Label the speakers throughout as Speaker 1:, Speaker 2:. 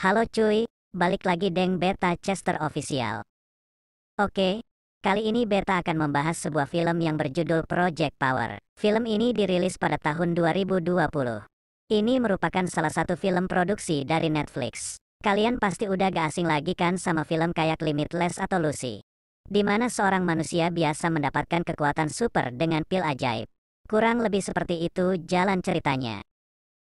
Speaker 1: Halo cuy, balik lagi Deng Beta Chester Official. Oke, kali ini Beta akan membahas sebuah film yang berjudul Project Power. Film ini dirilis pada tahun 2020. Ini merupakan salah satu film produksi dari Netflix. Kalian pasti udah gak asing lagi kan sama film kayak Limitless atau Lucy. Di mana seorang manusia biasa mendapatkan kekuatan super dengan pil ajaib. Kurang lebih seperti itu jalan ceritanya.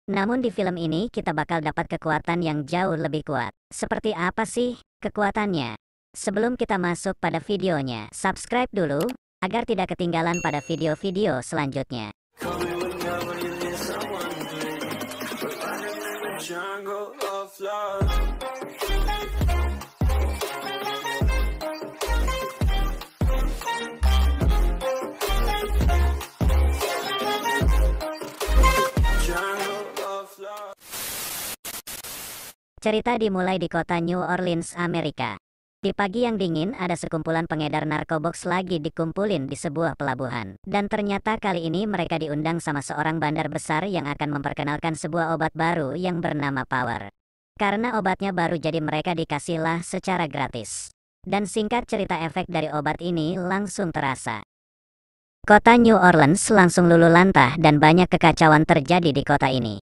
Speaker 1: Namun di film ini kita bakal dapat kekuatan yang jauh lebih kuat. Seperti apa sih kekuatannya? Sebelum kita masuk pada videonya, subscribe dulu agar tidak ketinggalan pada video-video selanjutnya. jungle of love Cerita dimulai di kota New Orleans, Amerika. Di pagi yang dingin ada sekumpulan pengedar narkobox lagi dikumpulin di sebuah pelabuhan. Dan ternyata kali ini mereka diundang sama seorang bandar besar yang akan memperkenalkan sebuah obat baru yang bernama Power. Karena obatnya baru jadi mereka dikasihlah secara gratis. Dan singkat cerita efek dari obat ini langsung terasa. Kota New Orleans langsung lulu lantah dan banyak kekacauan terjadi di kota ini.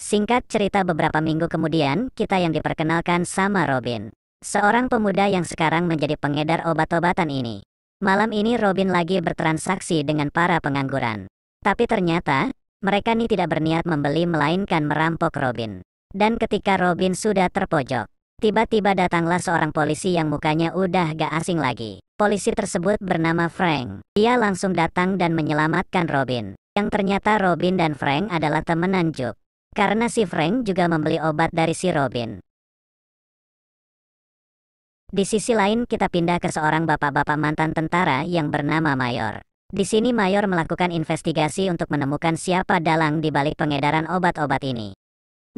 Speaker 1: Singkat cerita beberapa minggu kemudian, kita yang diperkenalkan sama Robin. Seorang pemuda yang sekarang menjadi pengedar obat-obatan ini. Malam ini Robin lagi bertransaksi dengan para pengangguran. Tapi ternyata, mereka ini tidak berniat membeli melainkan merampok Robin. Dan ketika Robin sudah terpojok, tiba-tiba datanglah seorang polisi yang mukanya udah gak asing lagi. Polisi tersebut bernama Frank. Dia langsung datang dan menyelamatkan Robin. Yang ternyata Robin dan Frank adalah temenan Juk. Karena si Frank juga membeli obat dari si Robin. Di sisi lain kita pindah ke seorang bapak-bapak mantan tentara yang bernama Mayor. Di sini Mayor melakukan investigasi untuk menemukan siapa dalang di balik pengedaran obat-obat ini.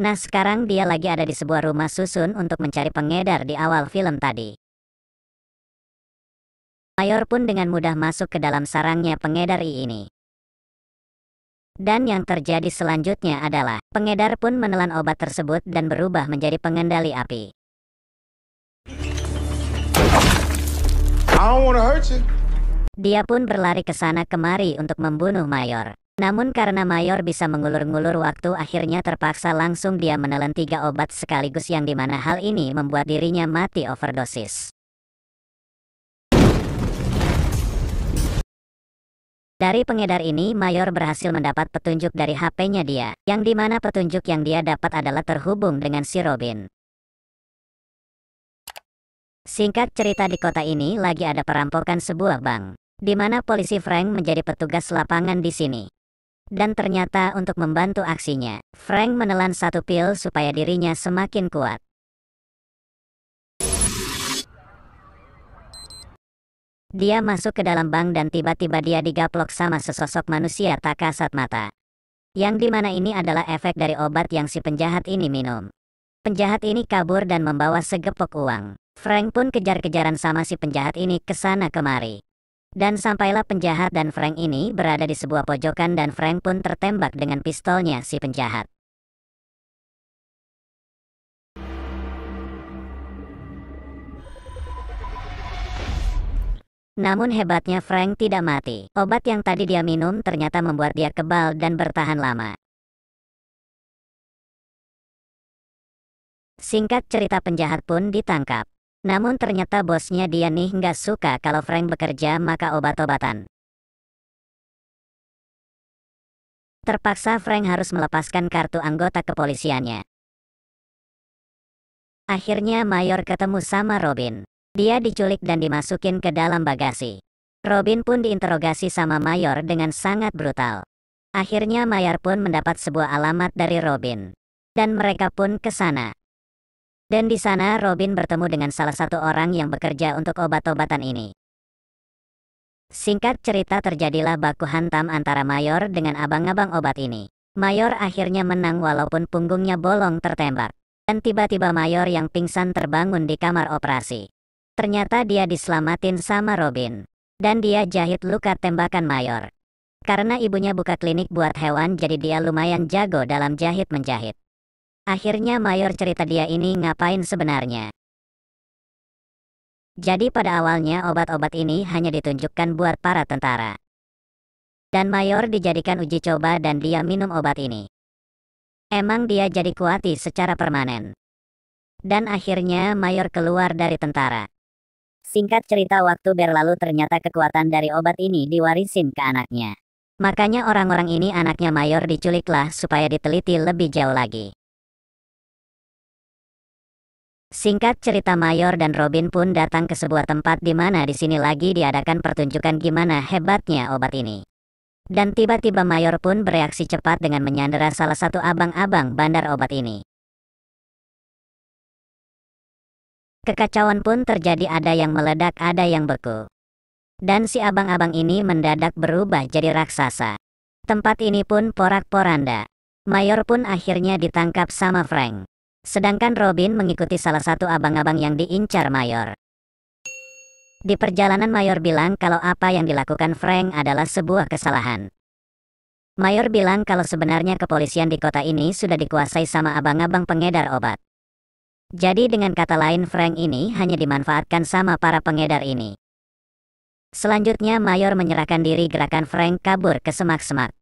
Speaker 1: Nah sekarang dia lagi ada di sebuah rumah susun untuk mencari pengedar di awal film tadi. Mayor pun dengan mudah masuk ke dalam sarangnya pengedar ini. Dan yang terjadi selanjutnya adalah, pengedar pun menelan obat tersebut dan berubah menjadi pengendali api. Dia pun berlari ke sana kemari untuk membunuh Mayor. Namun karena Mayor bisa mengulur-ngulur waktu akhirnya terpaksa langsung dia menelan tiga obat sekaligus yang dimana hal ini membuat dirinya mati overdosis. Dari pengedar ini, Mayor berhasil mendapat petunjuk dari HP-nya dia, yang dimana petunjuk yang dia dapat adalah terhubung dengan si Robin. Singkat cerita di kota ini lagi ada perampokan sebuah bank, di mana polisi Frank menjadi petugas lapangan di sini. Dan ternyata untuk membantu aksinya, Frank menelan satu pil supaya dirinya semakin kuat. Dia masuk ke dalam bank dan tiba-tiba dia digaplok sama sesosok manusia tak kasat mata. Yang dimana ini adalah efek dari obat yang si penjahat ini minum. Penjahat ini kabur dan membawa segepok uang. Frank pun kejar-kejaran sama si penjahat ini ke sana kemari. Dan sampailah penjahat dan Frank ini berada di sebuah pojokan dan Frank pun tertembak dengan pistolnya si penjahat. Namun hebatnya Frank tidak mati. Obat yang tadi dia minum ternyata membuat dia kebal dan bertahan lama. Singkat cerita penjahat pun ditangkap. Namun ternyata bosnya dia nih nggak suka kalau Frank bekerja maka obat-obatan. Terpaksa Frank harus melepaskan kartu anggota kepolisiannya. Akhirnya Mayor ketemu sama Robin. Dia diculik dan dimasukin ke dalam bagasi. Robin pun diinterogasi sama Mayor dengan sangat brutal. Akhirnya Mayor pun mendapat sebuah alamat dari Robin. Dan mereka pun ke sana. Dan di sana Robin bertemu dengan salah satu orang yang bekerja untuk obat-obatan ini. Singkat cerita terjadilah baku hantam antara Mayor dengan abang-abang obat ini. Mayor akhirnya menang walaupun punggungnya bolong tertembak. Dan tiba-tiba Mayor yang pingsan terbangun di kamar operasi. Ternyata dia diselamatin sama Robin. Dan dia jahit luka tembakan mayor. Karena ibunya buka klinik buat hewan jadi dia lumayan jago dalam jahit-menjahit. Akhirnya mayor cerita dia ini ngapain sebenarnya. Jadi pada awalnya obat-obat ini hanya ditunjukkan buat para tentara. Dan mayor dijadikan uji coba dan dia minum obat ini. Emang dia jadi kuati secara permanen. Dan akhirnya mayor keluar dari tentara. Singkat cerita waktu berlalu ternyata kekuatan dari obat ini diwarisin ke anaknya. Makanya orang-orang ini anaknya mayor diculiklah supaya diteliti lebih jauh lagi. Singkat cerita Mayor dan Robin pun datang ke sebuah tempat di mana di sini lagi diadakan pertunjukan gimana hebatnya obat ini. Dan tiba-tiba Mayor pun bereaksi cepat dengan menyandera salah satu abang-abang bandar obat ini. Kekacauan pun terjadi ada yang meledak ada yang beku. Dan si abang-abang ini mendadak berubah jadi raksasa. Tempat ini pun porak-poranda. Mayor pun akhirnya ditangkap sama Frank. Sedangkan Robin mengikuti salah satu abang-abang yang diincar Mayor. Di perjalanan Mayor bilang kalau apa yang dilakukan Frank adalah sebuah kesalahan. Mayor bilang kalau sebenarnya kepolisian di kota ini sudah dikuasai sama abang-abang pengedar obat. Jadi dengan kata lain Frank ini hanya dimanfaatkan sama para pengedar ini. Selanjutnya Mayor menyerahkan diri gerakan Frank kabur ke semak-semak.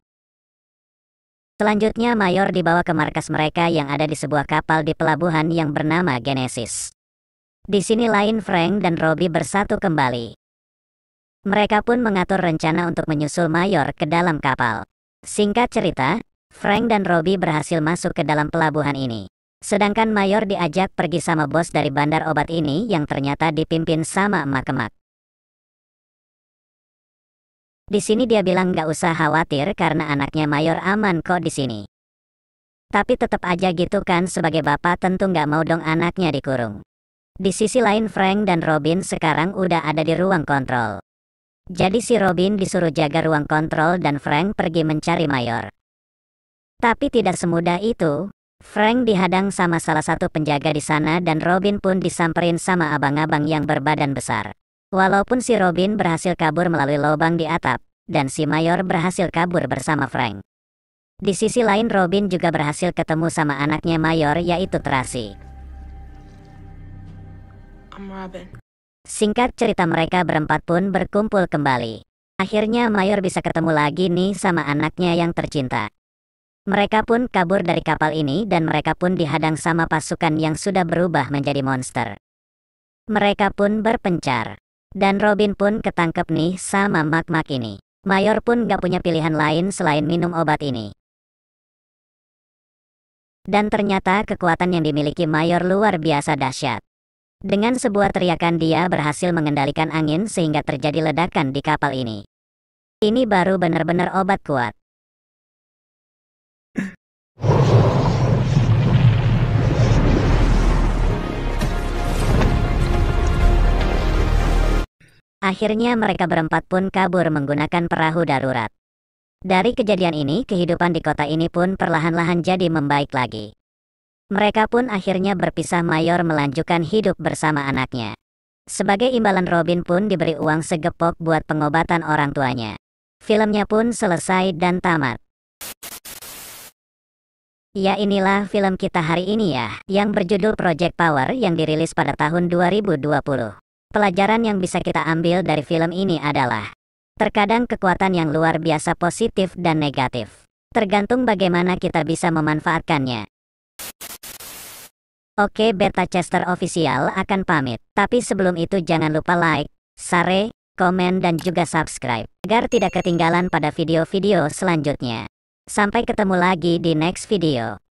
Speaker 1: Selanjutnya Mayor dibawa ke markas mereka yang ada di sebuah kapal di pelabuhan yang bernama Genesis. Di sini lain Frank dan Robby bersatu kembali. Mereka pun mengatur rencana untuk menyusul Mayor ke dalam kapal. Singkat cerita, Frank dan Robby berhasil masuk ke dalam pelabuhan ini. Sedangkan Mayor diajak pergi sama bos dari bandar obat ini yang ternyata dipimpin sama emak-emak. Di sini dia bilang gak usah khawatir karena anaknya Mayor aman kok di sini. Tapi tetap aja gitu kan sebagai bapak tentu gak mau dong anaknya dikurung. Di sisi lain Frank dan Robin sekarang udah ada di ruang kontrol. Jadi si Robin disuruh jaga ruang kontrol dan Frank pergi mencari Mayor. Tapi tidak semudah itu, Frank dihadang sama salah satu penjaga di sana dan Robin pun disamperin sama abang-abang yang berbadan besar. Walaupun si Robin berhasil kabur melalui lubang di atap, dan si Mayor berhasil kabur bersama Frank. Di sisi lain Robin juga berhasil ketemu sama anaknya Mayor yaitu Tracy. I'm Robin. Singkat cerita mereka berempat pun berkumpul kembali. Akhirnya Mayor bisa ketemu lagi nih sama anaknya yang tercinta. Mereka pun kabur dari kapal ini dan mereka pun dihadang sama pasukan yang sudah berubah menjadi monster. Mereka pun berpencar. Dan Robin pun ketangkep nih sama mak-mak ini. Mayor pun gak punya pilihan lain selain minum obat ini. Dan ternyata kekuatan yang dimiliki Mayor luar biasa dahsyat. Dengan sebuah teriakan dia berhasil mengendalikan angin sehingga terjadi ledakan di kapal ini. Ini baru benar-benar obat kuat. Akhirnya mereka berempat pun kabur menggunakan perahu darurat. Dari kejadian ini, kehidupan di kota ini pun perlahan-lahan jadi membaik lagi. Mereka pun akhirnya berpisah mayor melanjutkan hidup bersama anaknya. Sebagai imbalan Robin pun diberi uang segepok buat pengobatan orang tuanya. Filmnya pun selesai dan tamat. Ya inilah film kita hari ini ya, yang berjudul Project Power yang dirilis pada tahun 2020. Pelajaran yang bisa kita ambil dari film ini adalah terkadang kekuatan yang luar biasa positif dan negatif. Tergantung bagaimana kita bisa memanfaatkannya. Oke Beta Chester Official akan pamit, tapi sebelum itu jangan lupa like, share, komen dan juga subscribe, agar tidak ketinggalan pada video-video selanjutnya. Sampai ketemu lagi di next video.